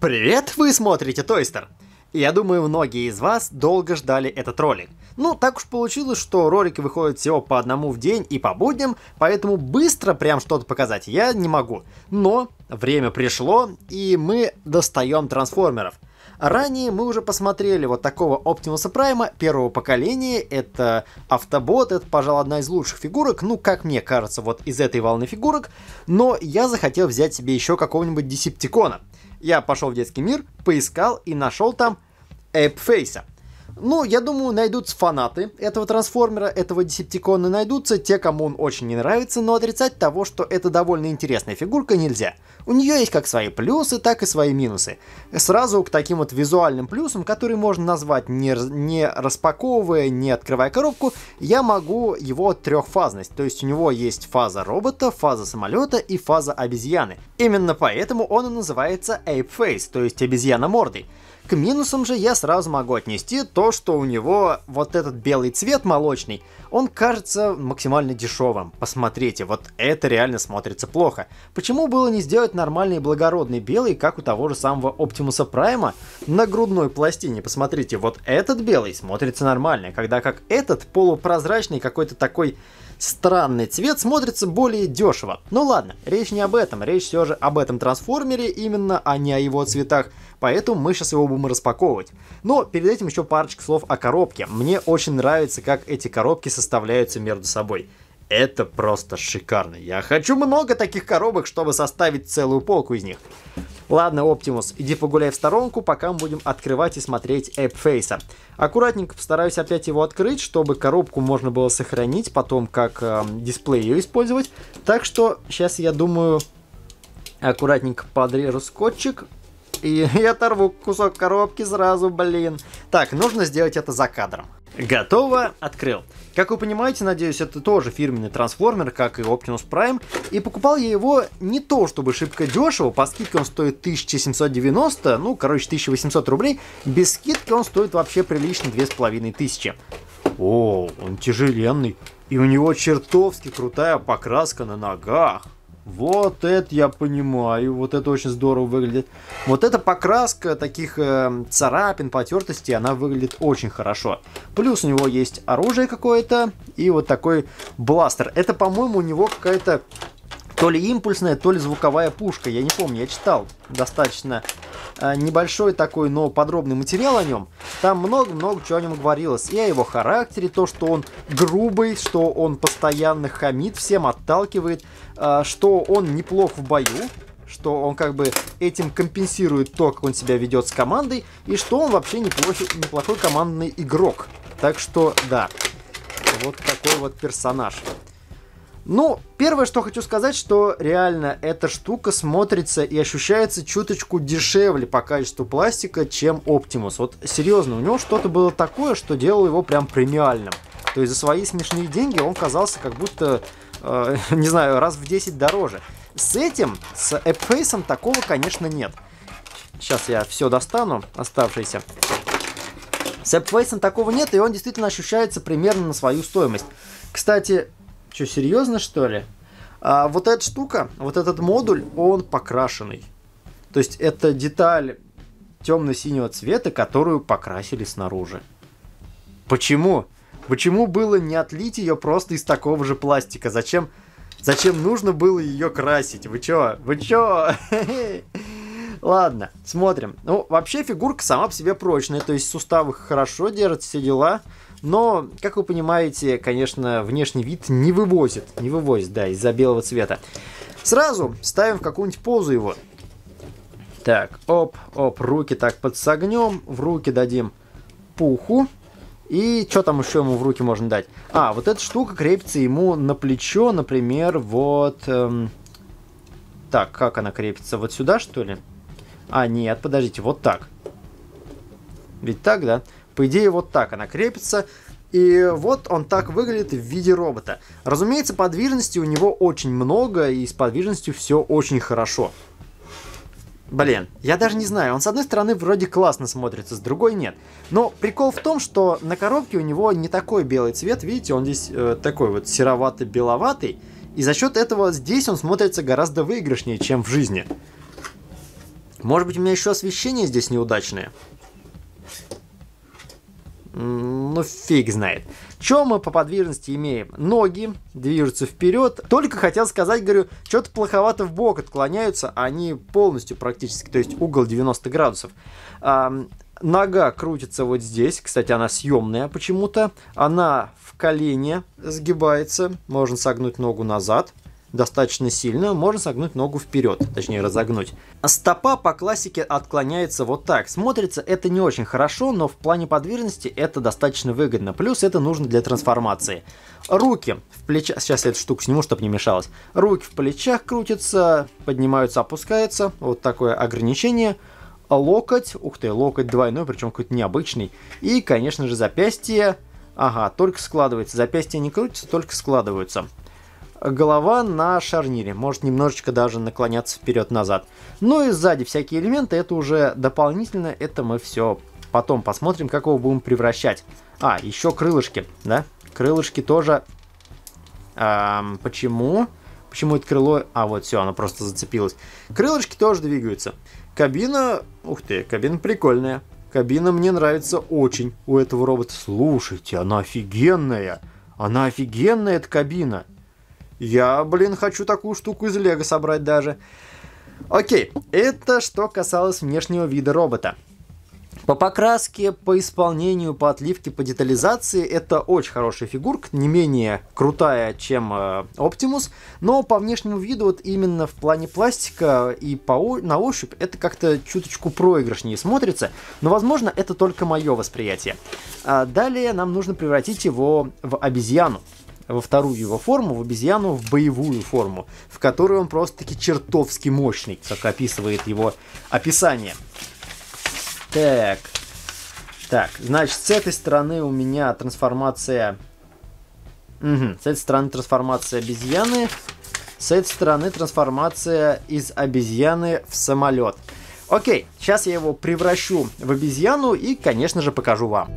Привет, вы смотрите Тойстер! Я думаю, многие из вас долго ждали этот ролик. Ну, так уж получилось, что ролики выходят всего по одному в день и по будням, поэтому быстро прям что-то показать я не могу. Но время пришло, и мы достаем трансформеров. Ранее мы уже посмотрели вот такого Оптимуса Прайма первого поколения. Это автобот, это, пожалуй, одна из лучших фигурок, ну, как мне кажется, вот из этой волны фигурок. Но я захотел взять себе еще какого-нибудь Десептикона я пошел в детский мир, поискал и нашел там Эпфейса. Ну, я думаю, найдутся фанаты этого трансформера, этого десептикона найдутся, те, кому он очень не нравится, но отрицать того, что это довольно интересная фигурка, нельзя. У нее есть как свои плюсы, так и свои минусы. Сразу к таким вот визуальным плюсам, которые можно назвать не, не распаковывая, не открывая коробку, я могу его трехфазность. То есть у него есть фаза робота, фаза самолета и фаза обезьяны. Именно поэтому он и называется Ape Face, то есть обезьяна мордой. К минусам же я сразу могу отнести то, что у него вот этот белый цвет молочный, он кажется максимально дешевым. Посмотрите, вот это реально смотрится плохо. Почему было не сделать нормальный благородный белый, как у того же самого Оптимуса Прайма? На грудной пластине, посмотрите, вот этот белый смотрится нормально, когда как этот полупрозрачный какой-то такой странный цвет смотрится более дешево. Ну ладно, речь не об этом, речь все же об этом трансформере именно, а не о его цветах, поэтому мы сейчас его будем распаковывать. Но перед этим еще парочка слов о коробке. Мне очень нравится, как эти коробки составляются между собой. Это просто шикарно. Я хочу много таких коробок, чтобы составить целую полку из них. Ладно, Оптимус, иди погуляй в сторонку, пока мы будем открывать и смотреть AppFace. Аккуратненько постараюсь опять его открыть, чтобы коробку можно было сохранить, потом как э, дисплей ее использовать. Так что сейчас, я думаю, аккуратненько подрежу скотчик, и я оторву кусок коробки сразу, блин. Так, нужно сделать это за кадром. Готово, открыл. Как вы понимаете, надеюсь, это тоже фирменный трансформер, как и Optimus Prime. И покупал я его не то чтобы шибко дешево, по скидке он стоит 1790, ну, короче, 1800 рублей. Без скидки он стоит вообще прилично 2500. О, он тяжеленный. И у него чертовски крутая покраска на ногах. Вот это я понимаю, вот это очень здорово выглядит. Вот эта покраска таких э, царапин, потертостей, она выглядит очень хорошо. Плюс у него есть оружие какое-то и вот такой бластер. Это, по-моему, у него какая-то то ли импульсная, то ли звуковая пушка. Я не помню, я читал достаточно э, небольшой такой, но подробный материал о нем. Там много-много чего о нем говорилось. И о его характере, то, что он грубый, что он постоянно хамит, всем отталкивает, э, что он неплох в бою, что он как бы этим компенсирует то, как он себя ведет с командой, и что он вообще неплохи, неплохой командный игрок. Так что, да, вот такой вот персонаж. Ну, первое, что хочу сказать, что реально эта штука смотрится и ощущается чуточку дешевле по качеству пластика, чем Optimus. Вот серьезно, у него что-то было такое, что делало его прям премиальным. То есть за свои смешные деньги он казался как будто, э, не знаю, раз в 10 дороже. С этим, с Эпфейсом такого, конечно, нет. Сейчас я все достану, оставшиеся. С Эпфейсом такого нет, и он действительно ощущается примерно на свою стоимость. Кстати, что, серьезно, что ли? А вот эта штука, вот этот модуль, он покрашенный. То есть это деталь темно-синего цвета, которую покрасили снаружи. Почему? Почему было не отлить ее просто из такого же пластика? Зачем, зачем нужно было ее красить? Вы чё? Вы чё? Ладно, смотрим. Ну, вообще фигурка сама по себе прочная, то есть суставы хорошо держат, все дела. Но, как вы понимаете, конечно, внешний вид не вывозит. Не вывозит, да, из-за белого цвета. Сразу ставим в какую-нибудь позу его. Так, оп, оп, руки так подсогнем, в руки дадим пуху. И что там еще ему в руки можно дать? А, вот эта штука крепится ему на плечо, например, вот... Эм... Так, как она крепится? Вот сюда, что ли? А, нет, подождите, вот так. Ведь так, да? По идее, вот так она крепится. И вот он так выглядит в виде робота. Разумеется, подвижности у него очень много, и с подвижностью все очень хорошо. Блин, я даже не знаю, он с одной стороны вроде классно смотрится, с другой нет. Но прикол в том, что на коробке у него не такой белый цвет, видите, он здесь э, такой вот серовато-беловатый. И за счет этого здесь он смотрится гораздо выигрышнее, чем в жизни. Может быть у меня еще освещение здесь неудачное? ну фиг знает. Чем мы по подвижности имеем? Ноги движутся вперед. Только хотел сказать, говорю, что-то плоховато в бок отклоняются, а они полностью практически, то есть угол 90 градусов. А, нога крутится вот здесь, кстати, она съемная почему-то. Она в колене сгибается, можно согнуть ногу назад достаточно сильно, можно согнуть ногу вперед, точнее разогнуть. Стопа по классике отклоняется вот так. Смотрится это не очень хорошо, но в плане подвижности это достаточно выгодно. Плюс это нужно для трансформации. Руки в плечах... Сейчас я эту штуку сниму, чтобы не мешалось. Руки в плечах крутятся, поднимаются, опускаются. Вот такое ограничение. Локоть, ух ты, локоть двойной, причем какой-то необычный. И, конечно же, запястье. Ага, только складывается. Запястья не крутятся, только складываются голова на шарнире, может немножечко даже наклоняться вперед-назад. Ну и сзади всякие элементы, это уже дополнительно, это мы все потом посмотрим, как его будем превращать. А, еще крылышки, да? Крылышки тоже... Эм, почему? Почему это крыло... А, вот все, оно просто зацепилось. Крылышки тоже двигаются. Кабина... Ух ты, кабина прикольная. Кабина мне нравится очень у этого робота. Слушайте, она офигенная. Она офигенная, эта кабина. Я, блин, хочу такую штуку из Лего собрать даже. Окей, это что касалось внешнего вида робота. По покраске, по исполнению, по отливке, по детализации это очень хорошая фигурка, не менее крутая, чем э, Optimus, но по внешнему виду, вот именно в плане пластика и по, на ощупь это как-то чуточку проигрышнее смотрится, но возможно это только мое восприятие. А далее нам нужно превратить его в обезьяну во вторую его форму, в обезьяну, в боевую форму, в которой он просто-таки чертовски мощный, как описывает его описание. Так. Так, значит, с этой стороны у меня трансформация... Угу. С этой стороны трансформация обезьяны. С этой стороны трансформация из обезьяны в самолет. Окей, сейчас я его превращу в обезьяну и, конечно же, покажу вам.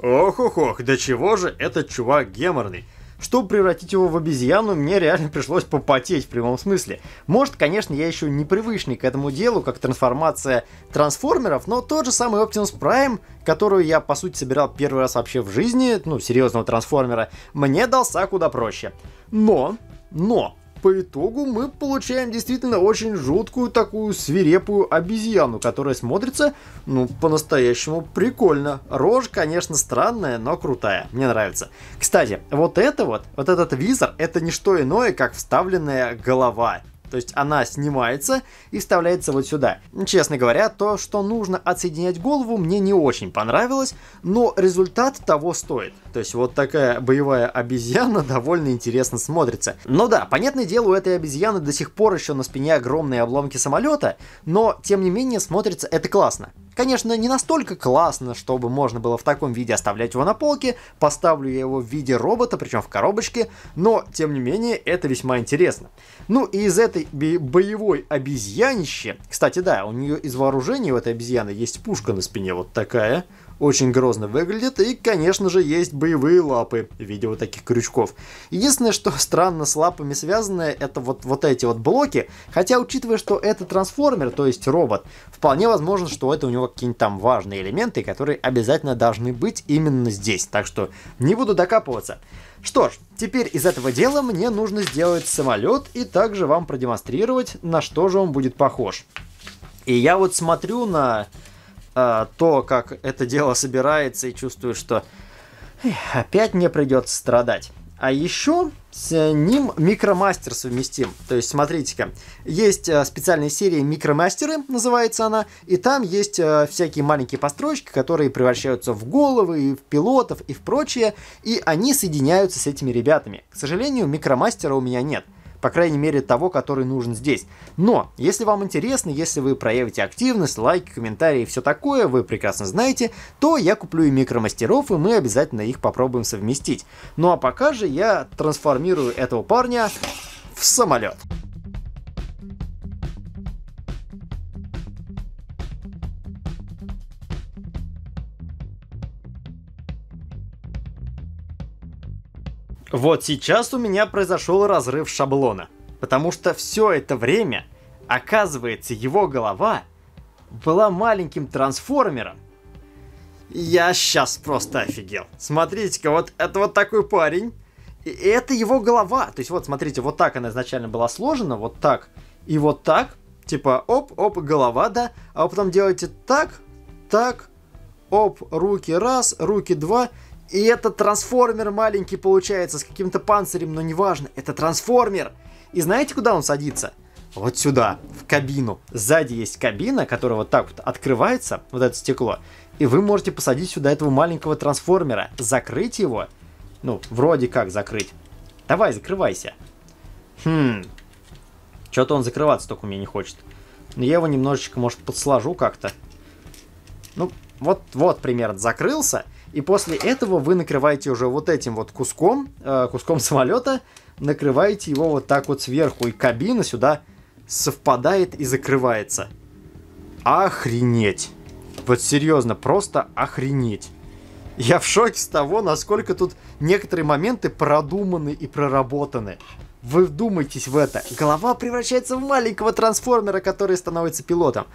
Ох-ох-ох, до чего же этот чувак геморный. Чтобы превратить его в обезьяну, мне реально пришлось попотеть в прямом смысле. Может, конечно, я еще непривычный к этому делу, как трансформация трансформеров, но тот же самый Optimus Prime, которую я, по сути, собирал первый раз вообще в жизни, ну, серьезного трансформера, мне дался куда проще. Но, но, по итогу мы получаем действительно очень жуткую такую свирепую обезьяну, которая смотрится, ну, по-настоящему прикольно. Рожь, конечно, странная, но крутая. Мне нравится. Кстати, вот это вот, вот этот визор, это не что иное, как вставленная голова. То есть она снимается и вставляется вот сюда. Честно говоря, то, что нужно отсоединять голову, мне не очень понравилось, но результат того стоит. То есть вот такая боевая обезьяна довольно интересно смотрится. Но ну да, понятное дело, у этой обезьяны до сих пор еще на спине огромные обломки самолета, но тем не менее смотрится это классно. Конечно, не настолько классно, чтобы можно было в таком виде оставлять его на полке, поставлю я его в виде робота, причем в коробочке, но, тем не менее, это весьма интересно. Ну и из этой боевой обезьянищи, кстати, да, у нее из вооружения у этой обезьяны есть пушка на спине вот такая, очень грозно выглядит и, конечно же, есть боевые лапы в виде вот таких крючков. Единственное, что странно с лапами связанное, это вот, вот эти вот блоки. Хотя, учитывая, что это трансформер, то есть робот, вполне возможно, что это у него какие-нибудь там важные элементы, которые обязательно должны быть именно здесь. Так что не буду докапываться. Что ж, теперь из этого дела мне нужно сделать самолет и также вам продемонстрировать, на что же он будет похож. И я вот смотрю на а, то, как это дело собирается, и чувствую, что опять мне придется страдать. А еще с ним микромастер совместим. То есть, смотрите-ка, есть э, специальная серия микромастеры, называется она, и там есть э, всякие маленькие построечки, которые превращаются в головы, и в пилотов, и в прочее, и они соединяются с этими ребятами. К сожалению, микромастера у меня нет – по крайней мере того, который нужен здесь. Но, если вам интересно, если вы проявите активность, лайки, комментарии и все такое, вы прекрасно знаете, то я куплю и микромастеров, и мы обязательно их попробуем совместить. Ну а пока же я трансформирую этого парня в самолет. Вот сейчас у меня произошел разрыв шаблона, потому что все это время, оказывается, его голова была маленьким трансформером. Я сейчас просто офигел. Смотрите-ка, вот это вот такой парень, и это его голова. То есть вот, смотрите, вот так она изначально была сложена, вот так и вот так. Типа, оп, оп, голова, да? А вы потом делаете так, так, оп, руки раз, руки два. И это трансформер маленький получается, с каким-то панцирем, но неважно, это трансформер. И знаете, куда он садится? Вот сюда, в кабину. Сзади есть кабина, которая вот так вот открывается, вот это стекло. И вы можете посадить сюда этого маленького трансформера, закрыть его. Ну, вроде как закрыть. Давай, закрывайся. Хм. Что-то он закрываться только мне не хочет. Но я его немножечко, может, подсложу как-то. Ну, вот, вот примерно закрылся. И после этого вы накрываете уже вот этим вот куском, э, куском самолета, накрываете его вот так вот сверху, и кабина сюда совпадает и закрывается. Охренеть! Вот серьезно, просто охренеть. Я в шоке с того, насколько тут некоторые моменты продуманы и проработаны. Вы вдумайтесь в это. Голова превращается в маленького трансформера, который становится пилотом.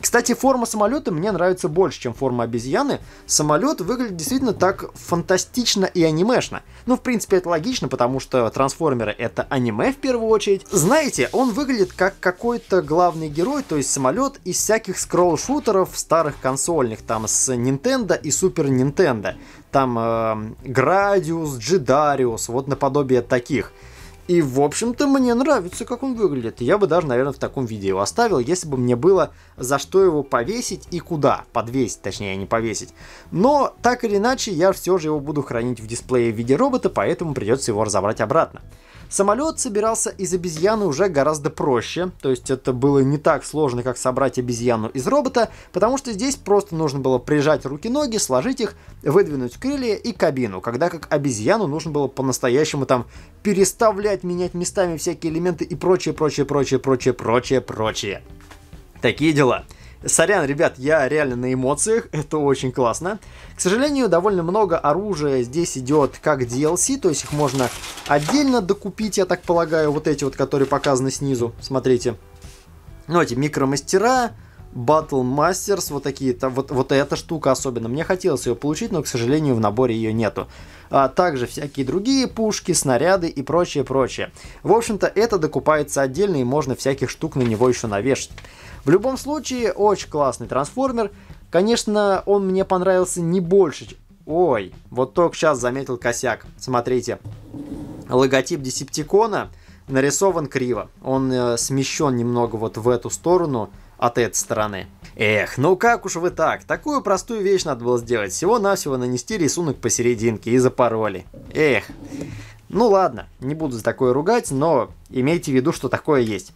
Кстати, форма самолета мне нравится больше, чем форма обезьяны. Самолет выглядит действительно так фантастично и анимешно. Ну, в принципе, это логично, потому что трансформеры это аниме в первую очередь. Знаете, он выглядит как какой-то главный герой, то есть самолет из всяких скролл-шутеров старых консольных, там с Nintendo и Super Nintendo. Там э, Градиус, Джидариус, вот наподобие таких. И, в общем-то, мне нравится, как он выглядит. Я бы даже, наверное, в таком виде его оставил, если бы мне было за что его повесить и куда. Подвесить, точнее, не повесить. Но, так или иначе, я все же его буду хранить в дисплее в виде робота, поэтому придется его разобрать обратно. Самолет собирался из обезьяны уже гораздо проще, то есть это было не так сложно, как собрать обезьяну из робота, потому что здесь просто нужно было прижать руки-ноги, сложить их, выдвинуть крылья и кабину, когда как обезьяну нужно было по-настоящему там переставлять, менять местами всякие элементы и прочее, прочее, прочее, прочее, прочее, прочее. Такие дела. Сорян, ребят, я реально на эмоциях, это очень классно. К сожалению, довольно много оружия здесь идет как DLC, то есть их можно отдельно докупить, я так полагаю, вот эти вот, которые показаны снизу, смотрите. Ну, эти микромастера, Battle Masters, вот такие, то, вот, вот эта штука особенно. Мне хотелось ее получить, но, к сожалению, в наборе ее нету. А также всякие другие пушки, снаряды и прочее, прочее. В общем-то, это докупается отдельно, и можно всяких штук на него еще навешать. В любом случае, очень классный трансформер. Конечно, он мне понравился не больше, Ой, вот только сейчас заметил косяк. Смотрите, логотип Десептикона нарисован криво. Он э, смещен немного вот в эту сторону – от этой стороны. Эх, ну как уж вы так? Такую простую вещь надо было сделать. Всего-навсего нанести рисунок посерединке и запороли. Эх. Ну ладно, не буду за такое ругать, но имейте в виду, что такое есть.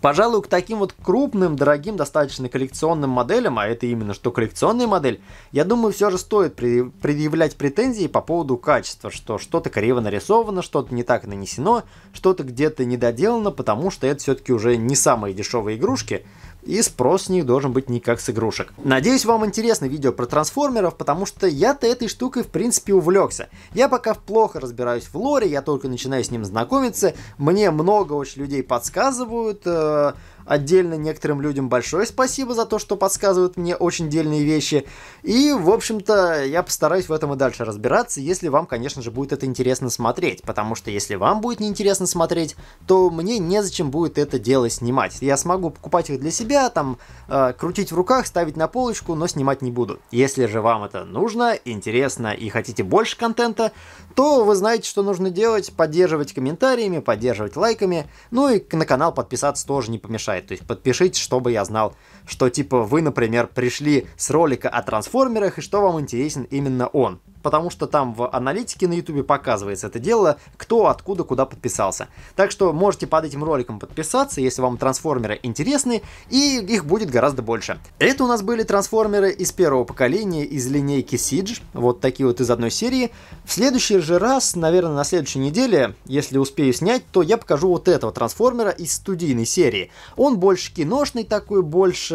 Пожалуй, к таким вот крупным, дорогим, достаточно коллекционным моделям, а это именно что коллекционная модель, я думаю, все же стоит предъявлять претензии по поводу качества, что что-то криво нарисовано, что-то не так нанесено, что-то где-то недоделано, потому что это все-таки уже не самые дешевые игрушки, и спрос с них должен быть не как с игрушек. Надеюсь, вам интересно видео про трансформеров, потому что я-то этой штукой в принципе увлекся. Я пока плохо разбираюсь в лоре, я только начинаю с ним знакомиться, мне много очень людей подсказывают, э, Отдельно некоторым людям большое спасибо за то, что подсказывают мне очень дельные вещи. И, в общем-то, я постараюсь в этом и дальше разбираться, если вам, конечно же, будет это интересно смотреть. Потому что если вам будет неинтересно смотреть, то мне незачем будет это дело снимать. Я смогу покупать их для себя, там, э, крутить в руках, ставить на полочку, но снимать не буду. Если же вам это нужно, интересно и хотите больше контента, то вы знаете, что нужно делать. Поддерживать комментариями, поддерживать лайками. Ну и на канал подписаться тоже не помешает сайт. То есть подпишитесь, чтобы я знал, что типа вы, например, пришли с ролика о трансформерах и что вам интересен именно он потому что там в аналитике на YouTube показывается это дело, кто, откуда, куда подписался. Так что можете под этим роликом подписаться, если вам трансформеры интересны, и их будет гораздо больше. Это у нас были трансформеры из первого поколения, из линейки Siege, вот такие вот из одной серии. В следующий же раз, наверное, на следующей неделе, если успею снять, то я покажу вот этого трансформера из студийной серии. Он больше киношный такой, больше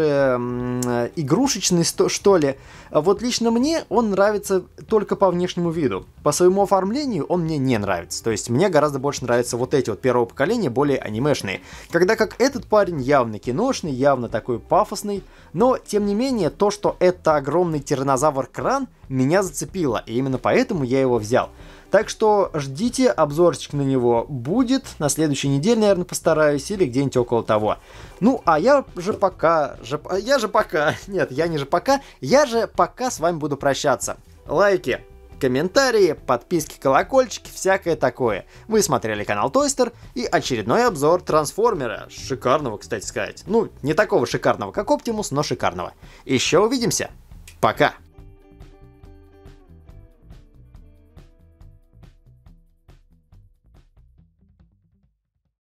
игрушечный, что ли. Вот лично мне он нравится только по внешнему виду. По своему оформлению он мне не нравится, то есть мне гораздо больше нравятся вот эти вот первого поколения, более анимешные. Когда как этот парень явно киношный, явно такой пафосный, но тем не менее то, что это огромный тиранозавр-кран, меня зацепило, и именно поэтому я его взял. Так что ждите, обзорчик на него будет. На следующей неделе, наверное, постараюсь, или где-нибудь около того. Ну, а я же пока... Же, я же пока... Нет, я не же пока. Я же пока с вами буду прощаться. Лайки, комментарии, подписки, колокольчики, всякое такое. Вы смотрели канал Тойстер и очередной обзор Трансформера. Шикарного, кстати сказать. Ну, не такого шикарного, как Оптимус, но шикарного. Еще увидимся. Пока.